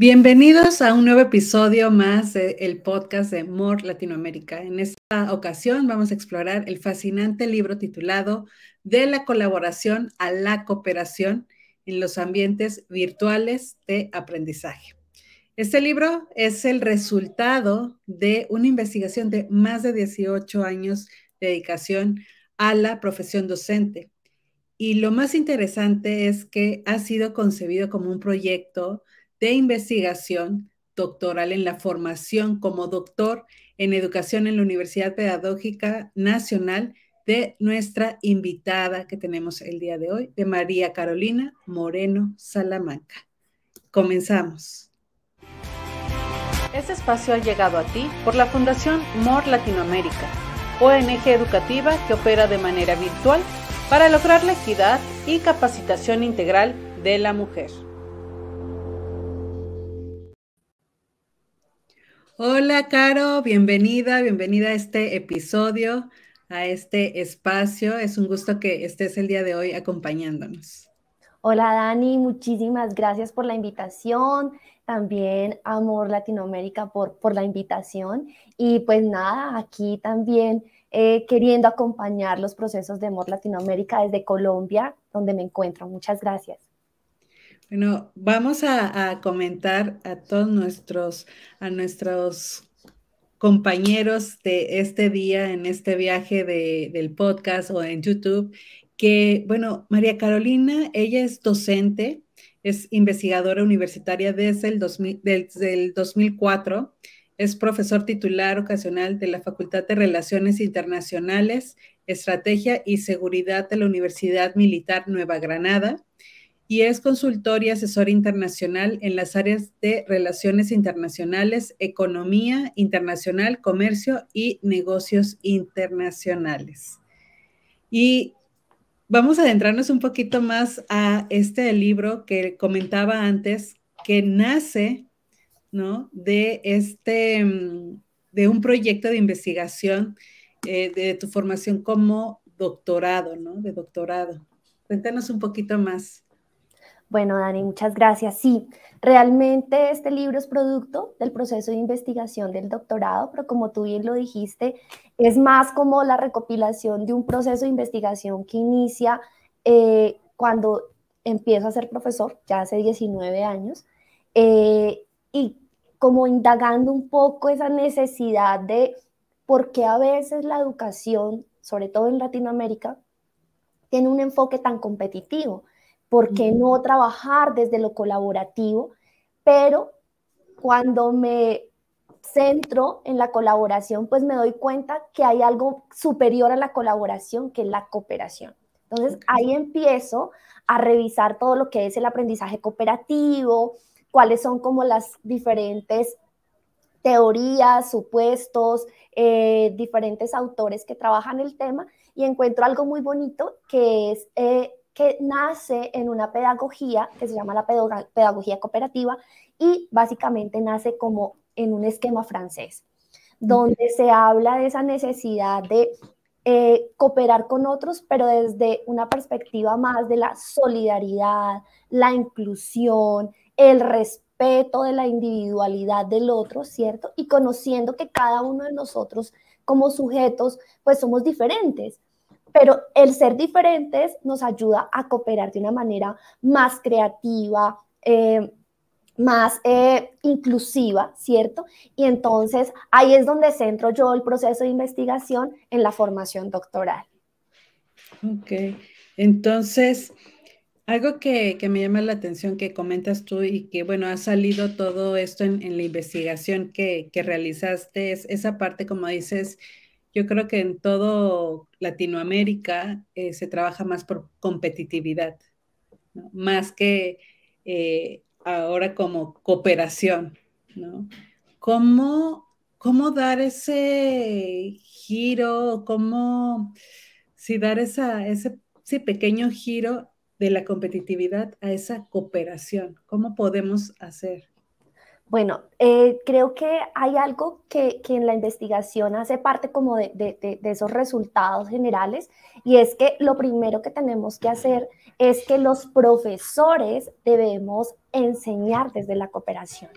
Bienvenidos a un nuevo episodio más del podcast de More Latinoamérica. En esta ocasión vamos a explorar el fascinante libro titulado De la colaboración a la cooperación en los ambientes virtuales de aprendizaje. Este libro es el resultado de una investigación de más de 18 años de dedicación a la profesión docente. Y lo más interesante es que ha sido concebido como un proyecto de investigación, doctoral en la formación como doctor en educación en la Universidad Pedagógica Nacional de nuestra invitada que tenemos el día de hoy, de María Carolina Moreno Salamanca. Comenzamos. Este espacio ha llegado a ti por la Fundación MOR Latinoamérica, ONG educativa que opera de manera virtual para lograr la equidad y capacitación integral de la mujer. Hola, Caro, bienvenida, bienvenida a este episodio, a este espacio. Es un gusto que estés el día de hoy acompañándonos. Hola, Dani, muchísimas gracias por la invitación. También Amor Latinoamérica por, por la invitación. Y pues nada, aquí también eh, queriendo acompañar los procesos de Amor Latinoamérica desde Colombia, donde me encuentro. Muchas gracias. Bueno, vamos a, comentar a todos nuestros, a nuestros compañeros de este día, en este viaje de, del podcast o en YouTube, que, bueno, María Carolina, ella es docente, es investigadora universitaria desde el, desde el 2004, es profesor titular ocasional de la Facultad de Relaciones Internacionales, Estrategia y Seguridad de la Universidad Militar Nueva Granada y es consultor y asesor internacional en las áreas de relaciones internacionales, economía internacional, comercio y negocios internacionales. Y vamos a adentrarnos un poquito más a este libro que comentaba antes, que nace ¿no? de, este, de un proyecto de investigación eh, de tu formación como doctorado, ¿no? De doctorado. Cuéntanos un poquito más. Bueno, Dani, muchas gracias. Sí, realmente este libro es producto del proceso de investigación del doctorado, pero como tú bien lo dijiste, es más como la recopilación de un proceso de investigación que inicia eh, cuando empiezo a ser profesor, ya hace 19 años, eh, y como indagando un poco esa necesidad de por qué a veces la educación, sobre todo en Latinoamérica, tiene un enfoque tan competitivo ¿Por qué no trabajar desde lo colaborativo? Pero cuando me centro en la colaboración, pues me doy cuenta que hay algo superior a la colaboración, que es la cooperación. Entonces ahí empiezo a revisar todo lo que es el aprendizaje cooperativo, cuáles son como las diferentes teorías, supuestos, eh, diferentes autores que trabajan el tema y encuentro algo muy bonito que es eh, que nace en una pedagogía que se llama la pedagogía cooperativa y básicamente nace como en un esquema francés, donde se habla de esa necesidad de eh, cooperar con otros, pero desde una perspectiva más de la solidaridad, la inclusión, el respeto de la individualidad del otro, ¿cierto? Y conociendo que cada uno de nosotros como sujetos, pues somos diferentes, pero el ser diferentes nos ayuda a cooperar de una manera más creativa, eh, más eh, inclusiva, ¿cierto? Y entonces ahí es donde centro yo el proceso de investigación en la formación doctoral. Ok, entonces, algo que, me llama la atención que comentas tú y que, bueno, ha salido todo esto en, en la investigación que, que realizaste, es esa parte, como dices, yo creo que en todo Latinoamérica eh, se trabaja más por competitividad, más que eh, ahora como cooperación, ¿no? ¿Cómo, dar ese giro, cómo si dar ese pequeño giro de la competitividad a esa cooperación? ¿Cómo podemos hacer? Bueno, eh, creo que hay algo que, en la investigación hace parte como de, esos resultados generales y es que lo primero que tenemos que hacer es que los profesores debemos enseñar desde la cooperación.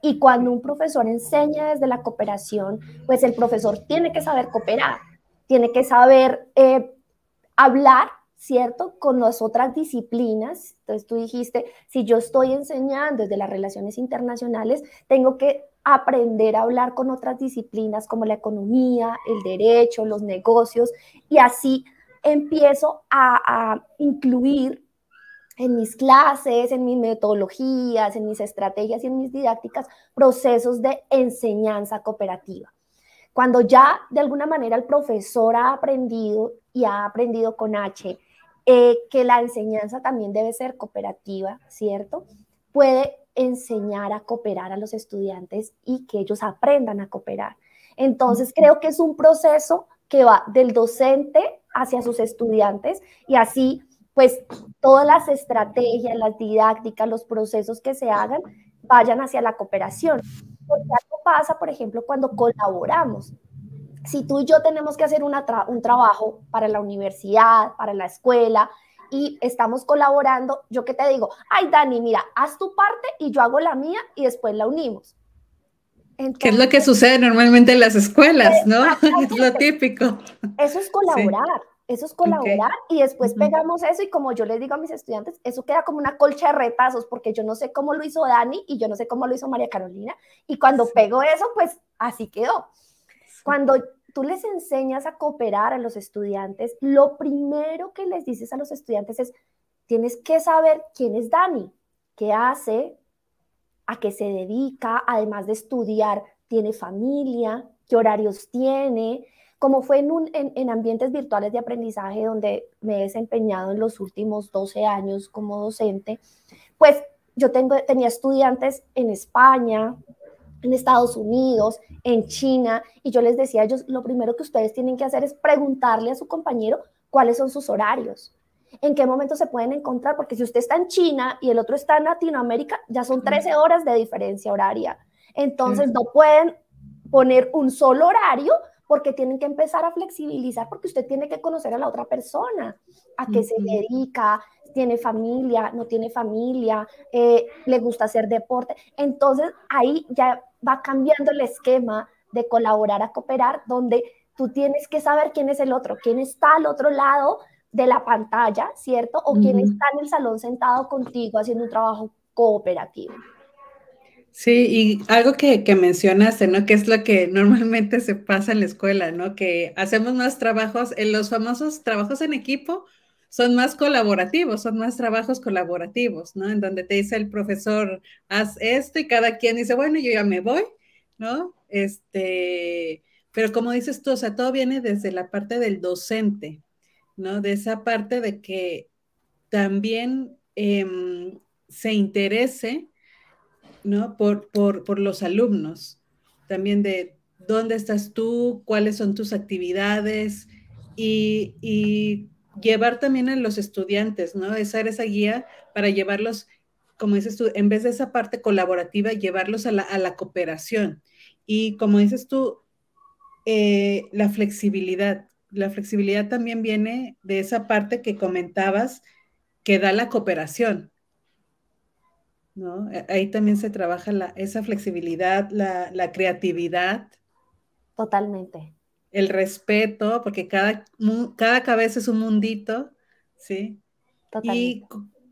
Y cuando un profesor enseña desde la cooperación, pues el profesor tiene que saber cooperar, tiene que saber eh, hablar ¿cierto? Con las otras disciplinas. Entonces tú dijiste, si yo estoy enseñando desde las relaciones internacionales, tengo que aprender a hablar con otras disciplinas como la economía, el derecho, los negocios, y así empiezo a, a incluir en mis clases, en mis metodologías, en mis estrategias y en mis didácticas, procesos de enseñanza cooperativa. Cuando ya de alguna manera el profesor ha aprendido y ha aprendido con H eh, que la enseñanza también debe ser cooperativa, ¿cierto? Puede enseñar a cooperar a los estudiantes y que ellos aprendan a cooperar. Entonces, creo que es un proceso que va del docente hacia sus estudiantes y así, pues, todas las estrategias, las didácticas, los procesos que se hagan vayan hacia la cooperación. Porque algo pasa, por ejemplo, cuando colaboramos si tú y yo tenemos que hacer un trabajo para la universidad, para la escuela, y estamos colaborando, yo qué te digo, ay Dani, mira, haz tu parte y yo hago la mía y después la unimos. ¿Qué es lo que sucede normalmente en las escuelas, eh, no? Es lo típico. Eso es colaborar, eso es colaborar y después pegamos eso y como yo les digo a mis estudiantes, eso queda como una colcha de retazos porque yo no sé cómo lo hizo Dani y yo no sé cómo lo hizo María Carolina y cuando pego eso, pues así quedó. Cuando tú les enseñas a cooperar a los estudiantes, lo primero que les dices a los estudiantes es, tienes que saber quién es Dani, qué hace, a qué se dedica, además de estudiar, tiene familia, qué horarios tiene, como fue en, un, en, en, ambientes virtuales de aprendizaje donde me he desempeñado en los últimos 12 años como docente, pues yo tengo, tenía estudiantes en España, en Estados Unidos, en China, y yo les decía a ellos, lo primero que ustedes tienen que hacer es preguntarle a su compañero cuáles son sus horarios, en qué momento se pueden encontrar, porque si usted está en China y el otro está en Latinoamérica, ya son 13 horas de diferencia horaria. Entonces no pueden poner un solo horario porque tienen que empezar a flexibilizar porque usted tiene que conocer a la otra persona, a qué se dedica, tiene familia, no tiene familia, eh, le gusta hacer deporte. Entonces ahí ya va cambiando el esquema de colaborar a cooperar, donde tú tienes que saber quién es el otro, quién está al otro lado de la pantalla, ¿cierto? O quién está en el salón sentado contigo haciendo un trabajo cooperativo. Sí, y algo que, que, mencionaste, ¿no? Que es lo que normalmente se pasa en la escuela, ¿no? Que hacemos más trabajos, en los famosos trabajos en equipo, son más colaborativos, son más trabajos colaborativos, ¿no? En donde te dice el profesor, haz esto y cada quien dice, bueno, yo ya me voy, ¿no? Este, pero como dices tú, o sea, todo viene desde la parte del docente, ¿no? De esa parte de que también em, se interese, ¿no? Por, los alumnos, también de dónde estás tú, cuáles son tus actividades y llevar también a los estudiantes, ¿no? Esa era esa guía para llevarlos, como dices tú, en vez de esa parte colaborativa, llevarlos a la, cooperación. Y como dices tú, eh, la flexibilidad. La flexibilidad también viene de esa parte que comentabas que da la cooperación. ¿no? Eh, ahí también se trabaja esa flexibilidad, la creatividad. Totalmente el respeto, porque cada, cada cabeza es un mundito, ¿sí? Y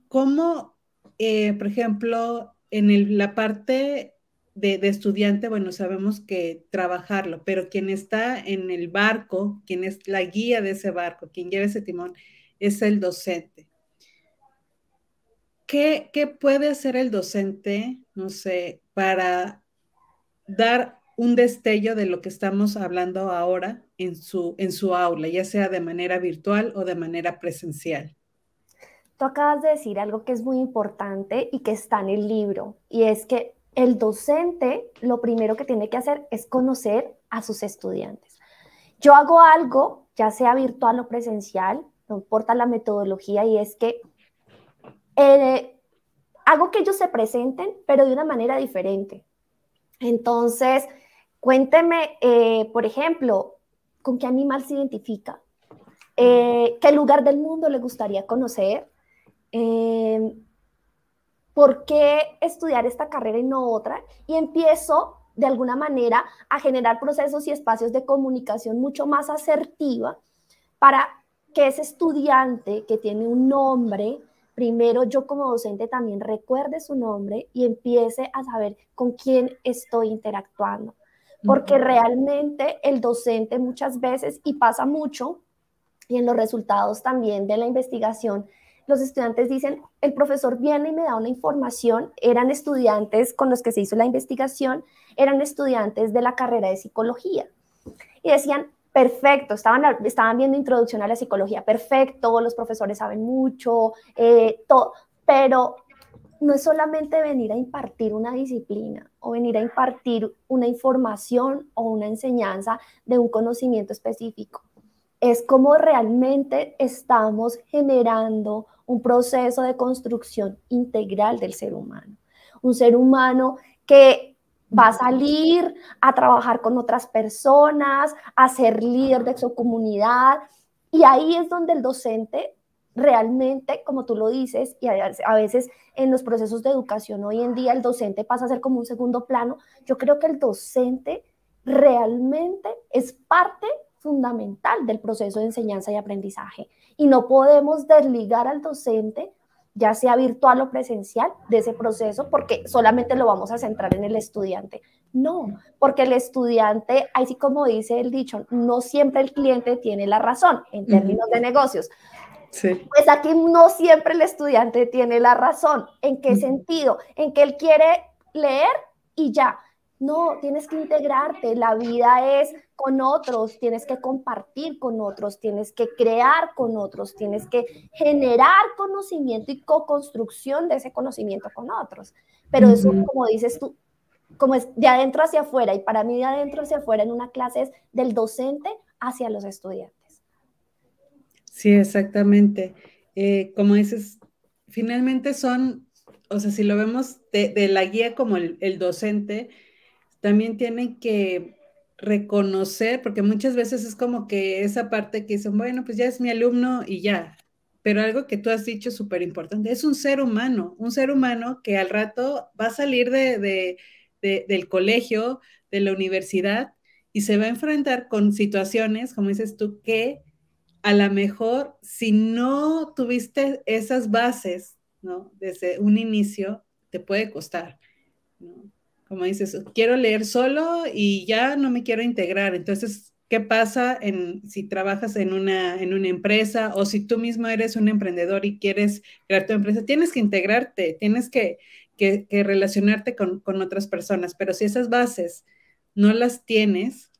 cómo, eh, por ejemplo, en la parte de, estudiante, bueno, sabemos que trabajarlo, pero quien está en el barco, quien es la guía de ese barco, quien lleva ese timón, es el docente. ¿Qué, qué puede hacer el docente, no sé, para dar un destello de lo que estamos hablando ahora en su, en su aula, ya sea de manera virtual o de manera presencial. Tú acabas de decir algo que es muy importante y que está en el libro, y es que el docente lo primero que tiene que hacer es conocer a sus estudiantes. Yo hago algo, ya sea virtual o presencial, no importa la metodología, y es que eh, hago que ellos se presenten, pero de una manera diferente. Entonces, Cuénteme, eh, por ejemplo, ¿con qué animal se identifica? Eh, ¿Qué lugar del mundo le gustaría conocer? Eh, ¿Por qué estudiar esta carrera y no otra? Y empiezo de alguna manera a generar procesos y espacios de comunicación mucho más asertiva para que ese estudiante que tiene un nombre, primero yo como docente también recuerde su nombre y empiece a saber con quién estoy interactuando porque realmente el docente muchas veces, y pasa mucho, y en los resultados también de la investigación, los estudiantes dicen, el profesor viene y me da una información, eran estudiantes con los que se hizo la investigación, eran estudiantes de la carrera de psicología. Y decían, perfecto, estaban, estaban viendo introducción a la psicología, perfecto, los profesores saben mucho, eh, todo, pero no es solamente venir a impartir una disciplina o venir a impartir una información o una enseñanza de un conocimiento específico. Es como realmente estamos generando un proceso de construcción integral del ser humano. Un ser humano que va a salir a trabajar con otras personas, a ser líder de su comunidad. Y ahí es donde el docente realmente, como tú lo dices, y a veces en los procesos de educación hoy en día el docente pasa a ser como un segundo plano, yo creo que el docente realmente es parte fundamental del proceso de enseñanza y aprendizaje. Y no podemos desligar al docente, ya sea virtual o presencial, de ese proceso porque solamente lo vamos a centrar en el estudiante. No, porque el estudiante, así como dice el dicho, no siempre el cliente tiene la razón en términos de negocios, pues aquí no siempre el estudiante tiene la razón. ¿En qué sentido? En que él quiere leer y ya. No, tienes que integrarte. La vida es con otros, tienes que compartir con otros, tienes que crear con otros, tienes que generar conocimiento y co-construcción de ese conocimiento con otros. Pero eso, como dices tú, como es de adentro hacia afuera, y para mí de adentro hacia afuera en una clase es del docente hacia los estudiantes. Sí, exactamente. Eh, como dices, finalmente son, o sea, si lo vemos de, la guía como el, docente, también tienen que reconocer, porque muchas veces es como que esa parte que dicen, bueno, pues ya es mi alumno y ya. Pero algo que tú has dicho súper importante, es un ser humano, un ser humano que al rato va a salir de, del colegio, de la universidad y se va a enfrentar con situaciones, como dices tú, que a lo mejor si no tuviste esas bases, ¿no? Desde un inicio, te puede costar, ¿no? Como dices, quiero leer solo y ya no me quiero integrar. Entonces, ¿qué pasa en, si trabajas en una, en una empresa o si tú mismo eres un emprendedor y quieres crear tu empresa? Tienes que integrarte, tienes que, relacionarte con, con otras personas, pero si esas bases no las tienes,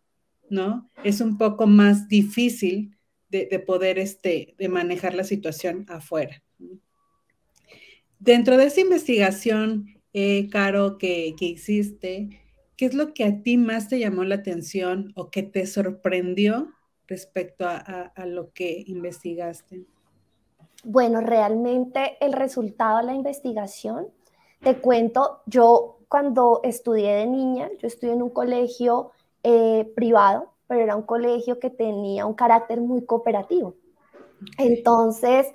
¿no? Es un poco más difícil de, poder este, de manejar la situación afuera. Dentro de esa investigación, eh, Caro, que, que hiciste, ¿qué es lo que a ti más te llamó la atención o que te sorprendió respecto a, lo que investigaste? Bueno, realmente el resultado de la investigación, te cuento, yo cuando estudié de niña, yo estudié en un colegio eh, privado, pero era un colegio que tenía un carácter muy cooperativo. Entonces,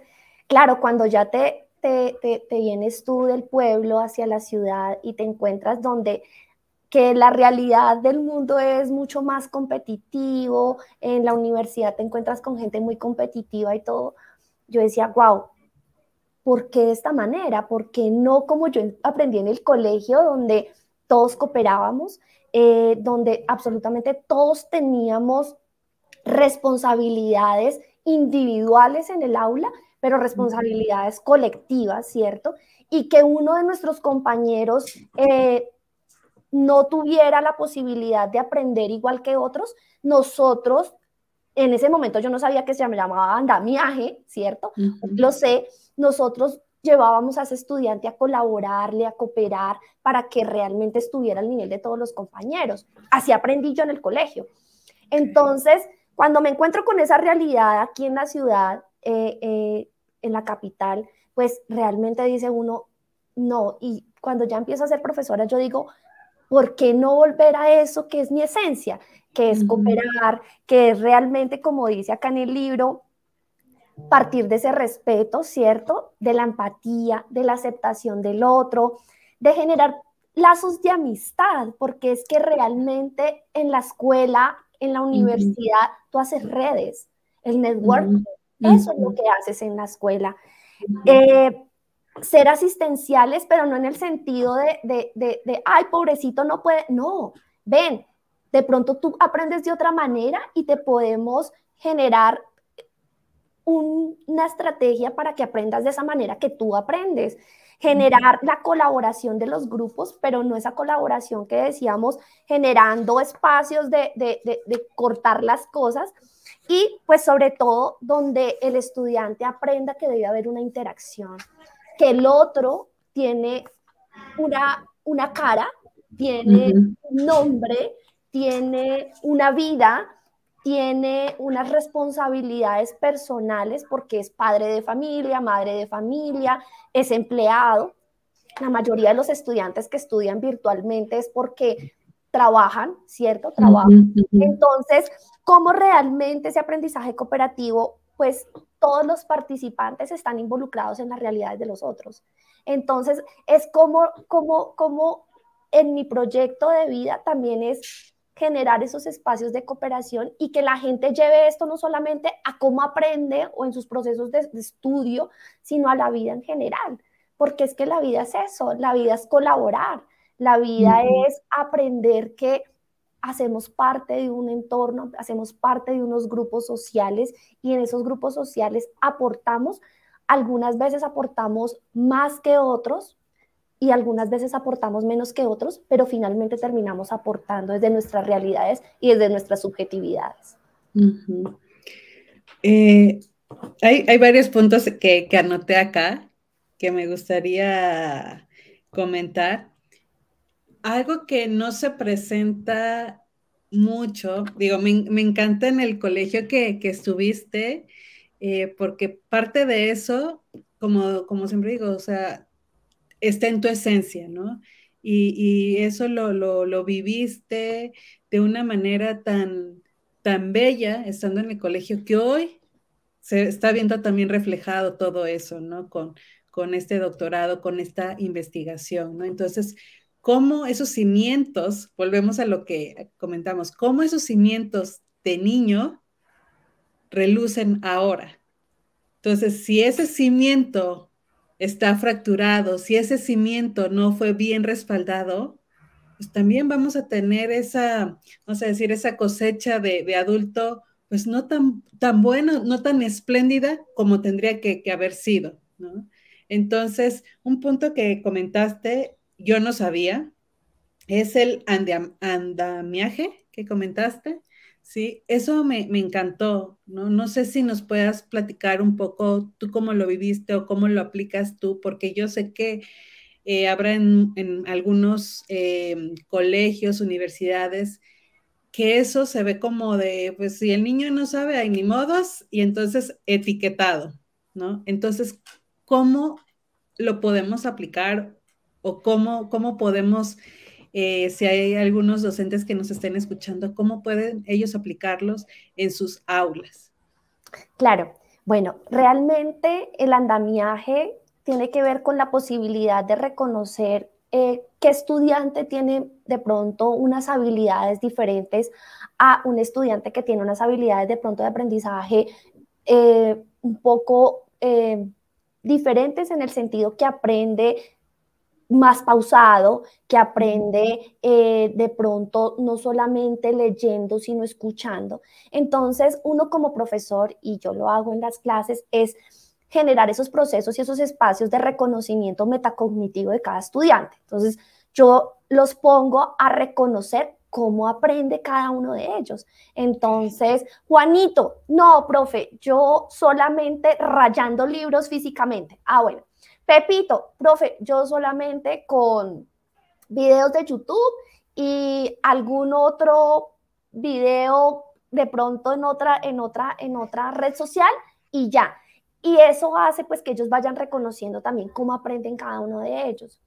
claro, cuando ya te, te, te, vienes tú del pueblo hacia la ciudad y te encuentras donde que la realidad del mundo es mucho más competitivo, en la universidad te encuentras con gente muy competitiva y todo, yo decía, wow, ¿por qué de esta manera? ¿Por qué no como yo aprendí en el colegio donde todos cooperábamos? Eh, donde absolutamente todos teníamos responsabilidades individuales en el aula, pero responsabilidades colectivas, ¿cierto? Y que uno de nuestros compañeros eh, no tuviera la posibilidad de aprender igual que otros, nosotros, en ese momento yo no sabía que se llamaba andamiaje, ¿cierto? Lo sé, nosotros llevábamos a ese estudiante a colaborarle, a cooperar, para que realmente estuviera al nivel de todos los compañeros. Así aprendí yo en el colegio. Entonces, cuando me encuentro con esa realidad aquí en la ciudad, eh, eh, en la capital, pues realmente dice uno, no, y cuando ya empiezo a ser profesora, yo digo, ¿por qué no volver a eso que es mi esencia? Que es cooperar, que es realmente, como dice acá en el libro, partir de ese respeto, ¿cierto? De la empatía, de la aceptación del otro, de generar lazos de amistad, porque es que realmente en la escuela, en la universidad, tú haces redes, el network, eso es lo que haces en la escuela. Eh, ser asistenciales, pero no en el sentido de, de, de, de, ay, pobrecito, no puede, no, ven, de pronto tú aprendes de otra manera y te podemos generar una estrategia para que aprendas de esa manera que tú aprendes generar la colaboración de los grupos, pero no esa colaboración que decíamos, generando espacios de, cortar las cosas y pues sobre todo donde el estudiante aprenda que debe haber una interacción, que el otro tiene una, una cara, tiene un nombre, tiene una vida, tiene unas responsabilidades personales porque es padre de familia, madre de familia, es empleado. La mayoría de los estudiantes que estudian virtualmente es porque trabajan, ¿cierto? Trabajan. Entonces, ¿cómo realmente ese aprendizaje cooperativo? Pues todos los participantes están involucrados en las realidades de los otros. Entonces, es como, como, como en mi proyecto de vida también es generar esos espacios de cooperación y que la gente lleve esto no solamente a cómo aprende o en sus procesos de, estudio, sino a la vida en general, porque es que la vida es eso, la vida es colaborar, la vida es aprender que hacemos parte de un entorno, hacemos parte de unos grupos sociales y en esos grupos sociales aportamos, algunas veces aportamos más que otros, y algunas veces aportamos menos que otros, pero finalmente terminamos aportando desde nuestras realidades y desde nuestras subjetividades. Eh, hay, varios puntos que, anoté acá que me gustaría comentar. Algo que no se presenta mucho, digo, me, encanta en el colegio que, estuviste, eh, porque parte de eso, como, como siempre digo, o sea, está en tu esencia, ¿no? Y, eso lo, lo, viviste de una manera tan, tan bella estando en el colegio que hoy se está viendo también reflejado todo eso, ¿no? Con, con este doctorado, con esta investigación, ¿no? Entonces, cómo esos cimientos, volvemos a lo que comentamos, cómo esos cimientos de niño relucen ahora. Entonces, si ese cimiento está fracturado, si ese cimiento no fue bien respaldado, pues también vamos a tener esa, vamos a decir, esa cosecha de, adulto, pues no tan, tan buena, no tan espléndida como tendría que, haber sido, ¿no? Entonces, un punto que comentaste, yo no sabía, es el andamiaje que comentaste. Sí, eso me, encantó, ¿no? ¿no? sé si nos puedas platicar un poco tú cómo lo viviste o cómo lo aplicas tú, porque yo sé que eh, habrá en, algunos em, colegios, universidades, que eso se ve como de, pues si el niño no sabe, hay ni modos, y entonces etiquetado, ¿no? Entonces, ¿cómo lo podemos aplicar o cómo, cómo podemos eh, si hay algunos docentes que nos estén escuchando, cómo pueden ellos aplicarlos en sus aulas. Claro, bueno, realmente el andamiaje tiene que ver con la posibilidad de reconocer eh, qué estudiante tiene de pronto unas habilidades diferentes a un estudiante que tiene unas habilidades de pronto de aprendizaje eh, un poco diferentes en el sentido que aprende más pausado, que aprende eh, de pronto no solamente leyendo, sino escuchando. Entonces, uno como profesor, y yo lo hago en las clases, es generar esos procesos y esos espacios de reconocimiento metacognitivo de cada estudiante. Entonces, yo los pongo a reconocer cómo aprende cada uno de ellos. Entonces, Juanito, no, profe, yo solamente rayando libros físicamente. Ah, bueno, Repito, profe, yo solamente con videos de YouTube y algún otro video de pronto en otra, en otra, en otra red social y ya. Y eso hace pues que ellos vayan reconociendo también cómo aprenden cada uno de ellos.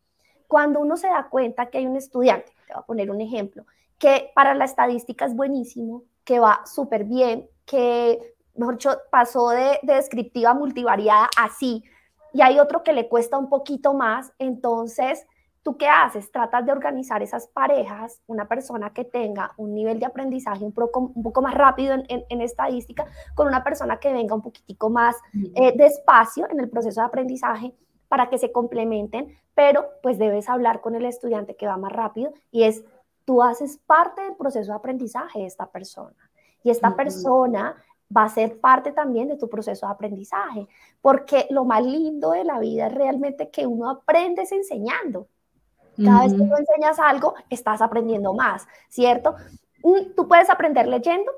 Cuando uno se da cuenta que hay un estudiante, te voy a poner un ejemplo, que para la estadística es buenísimo, que va súper bien, que, mejor dicho, pasó de, de descriptiva multivariada así, y hay otro que le cuesta un poquito más. Entonces, ¿tú qué haces? Tratas de organizar esas parejas, una persona que tenga un nivel de aprendizaje un poco, más rápido en, estadística, con una persona que venga un poquitico más eh, despacio en el proceso de aprendizaje para que se complementen, pero pues debes hablar con el estudiante que va más rápido y es, tú haces parte del proceso de aprendizaje de esta persona. Y esta persona va a ser parte también de tu proceso de aprendizaje, porque lo más lindo de la vida es realmente que uno aprende enseñando. Cada vez que tú enseñas algo, estás aprendiendo más, ¿cierto? Mm, tú puedes aprender leyendo,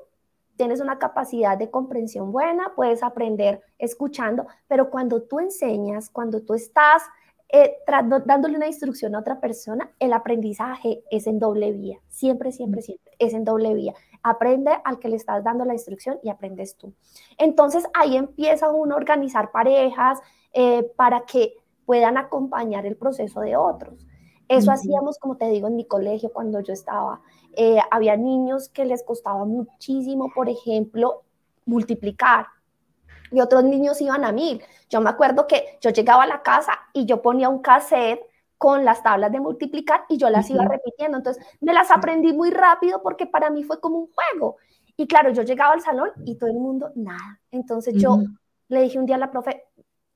tienes una capacidad de comprensión buena, puedes aprender escuchando, pero cuando tú enseñas, cuando tú estás eh, dándole una instrucción a otra persona, el aprendizaje es en doble vía, siempre, siempre, mm. siempre, es en doble vía aprende al que le estás dando la instrucción y aprendes tú. Entonces ahí empieza uno a organizar parejas eh, para que puedan acompañar el proceso de otros. Eso hacíamos, como te digo, en mi colegio cuando yo estaba. Eh, había niños que les costaba muchísimo, por ejemplo, multiplicar. Y otros niños iban a mil. Yo me acuerdo que yo llegaba a la casa y yo ponía un cassette con las tablas de multiplicar y yo las iba repitiendo. Entonces me las aprendí muy rápido porque para mí fue como un juego. Y claro, yo llegaba al salón y todo el mundo, nada. Entonces yo le dije un día a la profe,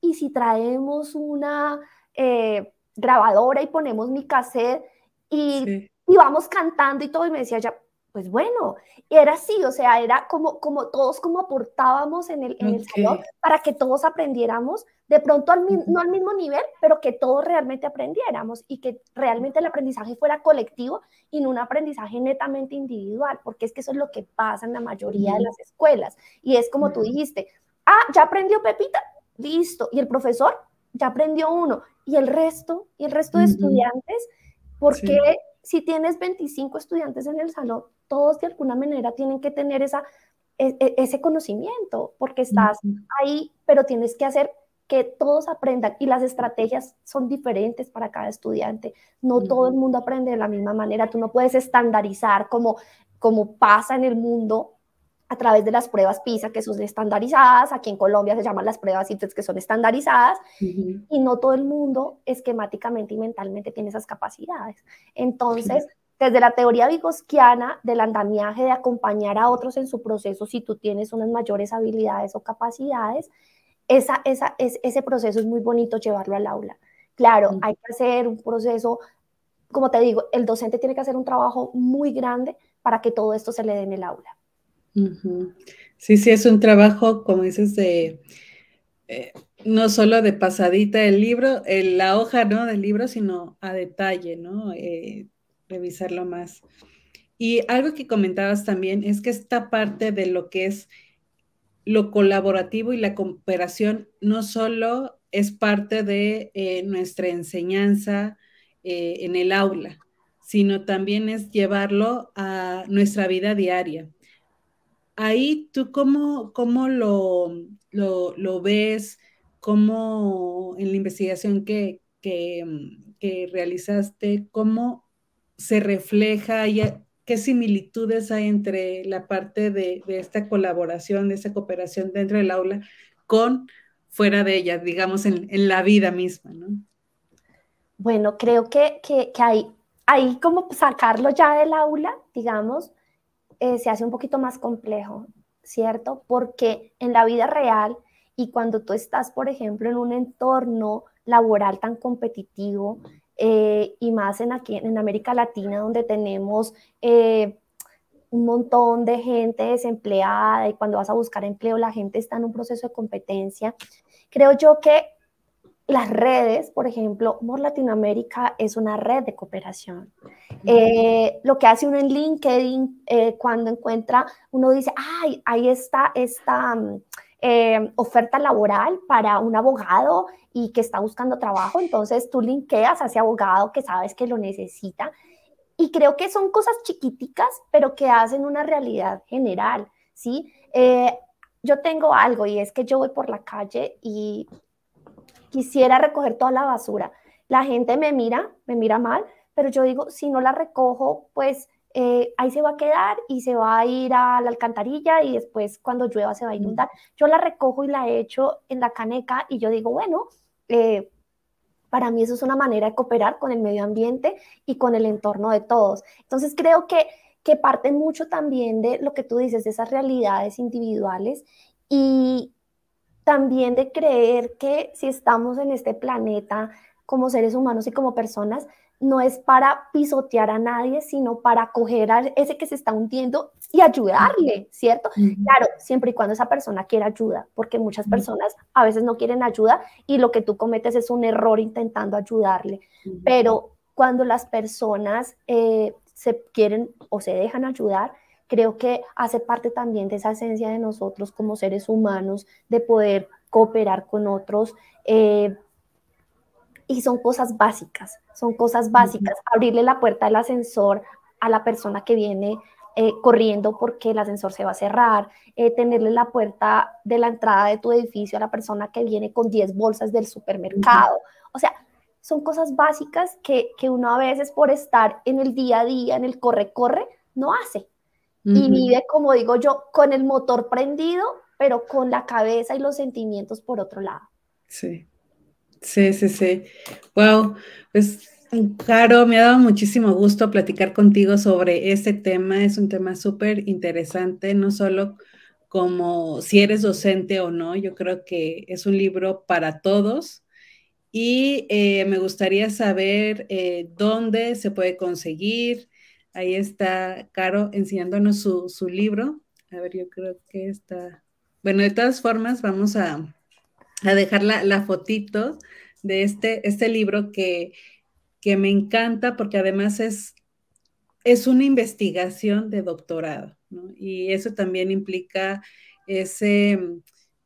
¿y si traemos una eh, grabadora y ponemos mi cassette y, y vamos cantando y todo? Y me decía ya pues bueno, era así, o sea, era como, como todos como aportábamos en el, salón para que todos aprendiéramos, de pronto al, no al mismo nivel, pero que todos realmente aprendiéramos y que realmente el aprendizaje fuera colectivo y no un aprendizaje netamente individual, porque es que eso es lo que pasa en la mayoría de las escuelas. Y es como tú dijiste, ah, ya aprendió Pepita, listo, y el profesor ya aprendió uno, y el resto, y el resto de estudiantes, porque... Si tienes 25 estudiantes en el salón, todos de alguna manera tienen que tener esa, e, e, ese conocimiento, porque estás ahí, pero tienes que hacer que todos aprendan y las estrategias son diferentes para cada estudiante. No todo el mundo aprende de la misma manera. Tú no puedes estandarizar como, como pasa en el mundo a través de las pruebas PISA, que son estandarizadas, aquí en Colombia se llaman las pruebas ITES, que son estandarizadas, y no todo el mundo esquemáticamente y mentalmente tiene esas capacidades. Entonces, desde la teoría vigosquiana del andamiaje de acompañar a otros en su proceso, si tú tienes unas mayores habilidades o capacidades, esa, ese proceso es muy bonito llevarlo al aula. Claro, mm. hay que hacer un proceso, como te digo, el docente tiene que hacer un trabajo muy grande para que todo esto se le dé en el aula. Sí, sí, es un trabajo, como dices, de... Eh, no solo de pasadita del libro, la hoja ¿no? del libro, sino a detalle, ¿no? Eh, revisarlo más. Y algo que comentabas también es que esta parte de lo que es lo colaborativo y la cooperación no solo es parte de eh, nuestra enseñanza eh, en el aula, sino también es llevarlo a nuestra vida diaria. Ahí tú cómo, cómo lo, lo, ves, cómo en la investigación que realizaste, cómo se refleja y eh, qué similitudes hay entre la parte de, esta colaboración, de esta cooperación dentro del aula con fuera de ella, digamos, en, la vida misma, Bueno, creo que, hay, ahí como sacarlo ya del aula, digamos, eh, se hace un poquito más complejo, ¿cierto? Porque en la vida real y cuando tú estás, por ejemplo, en un entorno laboral tan competitivo, eh, y más en, aquí, en América Latina, donde tenemos eh, un montón de gente desempleada y cuando vas a buscar empleo la gente está en un proceso de competencia. Creo yo que las redes, por ejemplo, More Latinoamérica es una red de cooperación. Eh, lo que hace uno en LinkedIn, cuando encuentra, uno dice, ay, ahí está esta, mm, Em, oferta laboral para un abogado y que está buscando trabajo, entonces tú linkeas a ese abogado que sabes que lo necesita. Y creo que son cosas chiquiticas, pero que hacen una realidad general, ¿sí? Eh, yo tengo algo y es que yo voy por la calle y quisiera recoger toda la basura. La gente me mira, me mira mal, pero yo digo, si no la recojo, pues eh, ahí se va a quedar y se va a ir a la alcantarilla y después cuando llueva se va a inundar. Yo la recojo y la echo en la caneca y yo digo, bueno, eh, para mí eso es una manera de cooperar con el medio ambiente y con el entorno de todos. Entonces creo que, que parte mucho también de lo que tú dices, de esas realidades individuales y también de creer que si estamos en este planeta como seres humanos y como personas, no es para pisotear a nadie, sino para coger a ese que se está hundiendo y ayudarle, ¿cierto? Claro, siempre y cuando esa persona quiera ayuda, porque muchas personas a veces no quieren ayuda y lo que tú cometes es un error intentando ayudarle. Pero cuando las personas eh, se quieren o se dejan ayudar, creo que hace parte también de esa esencia de nosotros como seres humanos, de poder cooperar con otros. Eh, y son cosas básicas, son cosas básicas. Abrirle la puerta del ascensor a la persona que viene eh, corriendo porque el ascensor se va a cerrar, eh, tenerle la puerta de la entrada de tu edificio a la persona que viene con 10 bolsas del supermercado. O sea, son cosas básicas que, uno a veces por estar en el día a día, en el corre-corre, no hace. Y vive, como digo yo, con el motor prendido, pero con la cabeza y los sentimientos por otro lado. Sí. Sí, sí, sí. Wow, pues Caro, me ha dado muchísimo gusto platicar contigo sobre este tema. Es un tema súper interesante, no solo como si eres docente o no, yo creo que es un libro para todos. Y eh, me gustaría saber eh, dónde se puede conseguir. Ahí está Caro enseñándonos su, su libro. A ver, yo creo que está. Bueno, de todas formas, vamos a, a dejar la, fotito de este, este libro que, que me encanta porque además es, es una investigación de doctorado, Y eso también implica ese,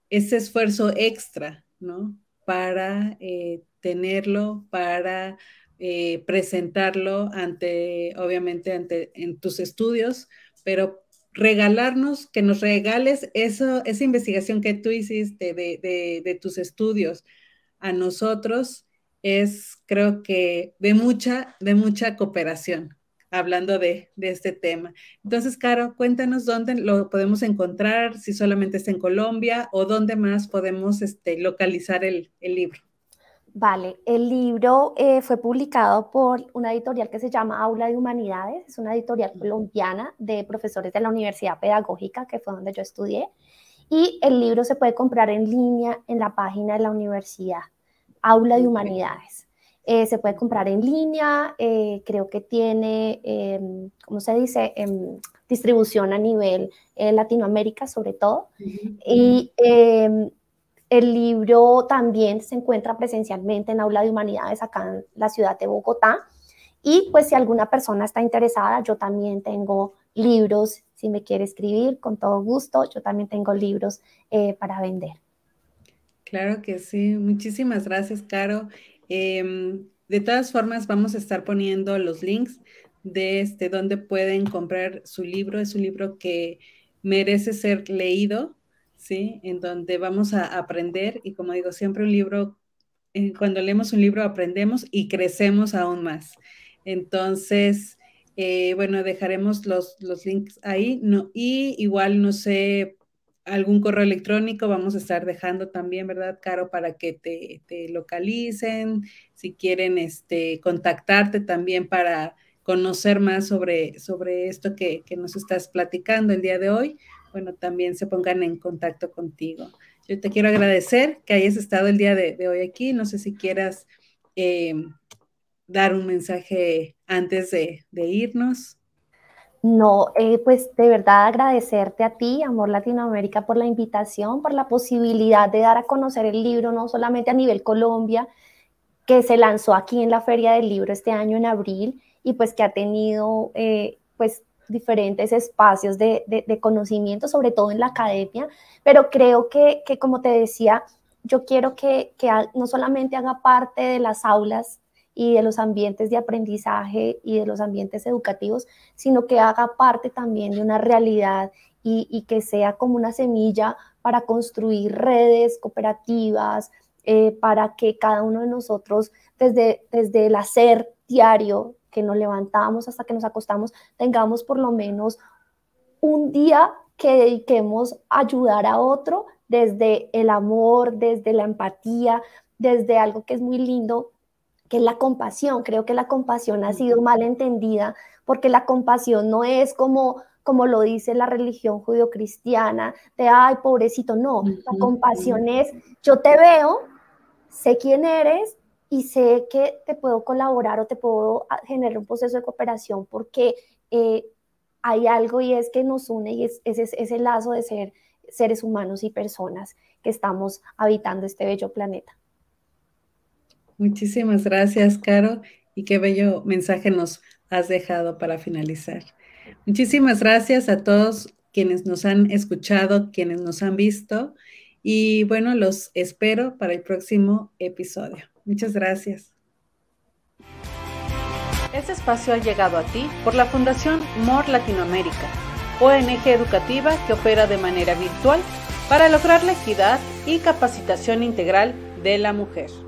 ese esfuerzo extra, ¿no? Para eh, tenerlo, para eh, presentarlo ante, obviamente, ante en tus estudios, pero regalarnos, que nos regales eso, esa investigación que tú hiciste de, tus estudios a nosotros es, creo que, de mucha, de mucha cooperación, hablando de, este tema. Entonces, Caro, cuéntanos dónde lo podemos encontrar, si solamente es en Colombia o dónde más podemos este, localizar el libro. Vale, el libro eh, fue publicado por una editorial que se llama Aula de Humanidades, es una editorial colombiana de profesores de la Universidad Pedagógica, que fue donde yo estudié, y el libro se puede comprar en línea en la página de la universidad, Aula de Humanidades. Eh, se puede comprar en línea, eh, creo que tiene, em, ¿cómo se dice? Em, distribución a nivel Latinoamérica sobre todo. Y em, el libro también se encuentra presencialmente en Aula de Humanidades acá en la ciudad de Bogotá. Y pues si alguna persona está interesada, yo también tengo libros, si me quiere escribir, con todo gusto, yo también tengo libros eh, para vender. Claro que sí, muchísimas gracias, Caro. Em, de todas formas, vamos a estar poniendo los links de este, donde pueden comprar su libro. Es un libro que merece ser leído ¿sí? En donde vamos a aprender y como digo, siempre un libro, eh, cuando leemos un libro aprendemos y crecemos aún más. Entonces, eh, bueno, dejaremos los, los links ahí no, y igual, no sé, algún correo electrónico vamos a estar dejando también, ¿verdad, Caro? Para que te, localicen, si quieren este, contactarte también para conocer más sobre, sobre esto que, que nos estás platicando el día de hoy, bueno, también se pongan en contacto contigo. Yo te quiero agradecer que hayas estado el día de, hoy aquí. No sé si quieras em, dar un mensaje antes de, irnos. No, eh, pues de verdad agradecerte a ti, Amor Latinoamérica, por la invitación, por la posibilidad de dar a conocer el libro, no solamente a nivel Colombia, que se lanzó aquí en la Feria del Libro este año en abril y pues que ha tenido eh, pues diferentes espacios de, conocimiento, sobre todo en la academia, pero creo que, como te decía, yo quiero que, no solamente haga parte de las aulas y de los ambientes de aprendizaje y de los ambientes educativos, sino que haga parte también de una realidad y, que sea como una semilla para construir redes cooperativas, eh, para que cada uno de nosotros desde, desde el hacer diario que nos levantamos hasta que nos acostamos, tengamos por lo menos un día que dediquemos a ayudar a otro desde el amor, desde la empatía, desde algo que es muy lindo, que es la compasión. Creo que la compasión ha sido mal entendida porque la compasión no es como como lo dice la religión judio-cristiana, de ay, pobrecito, no, la compasión es, yo te veo, sé quién eres, y sé que te puedo colaborar o te puedo ah, generar un proceso de cooperación porque eh, hay algo y es que nos une y es ese lazo de ser seres humanos y personas que estamos habitando este bello planeta. Muchísimas gracias, Caro, y qué bello mensaje nos has dejado para finalizar. Muchísimas gracias a todos quienes nos han escuchado, quienes nos han visto, y bueno, los espero para el próximo episodio. Muchas gracias. Este espacio ha llegado a ti por la Fundación More Latinoamérica, ONG educativa que opera de manera virtual para lograr la equidad y capacitación integral de la mujer.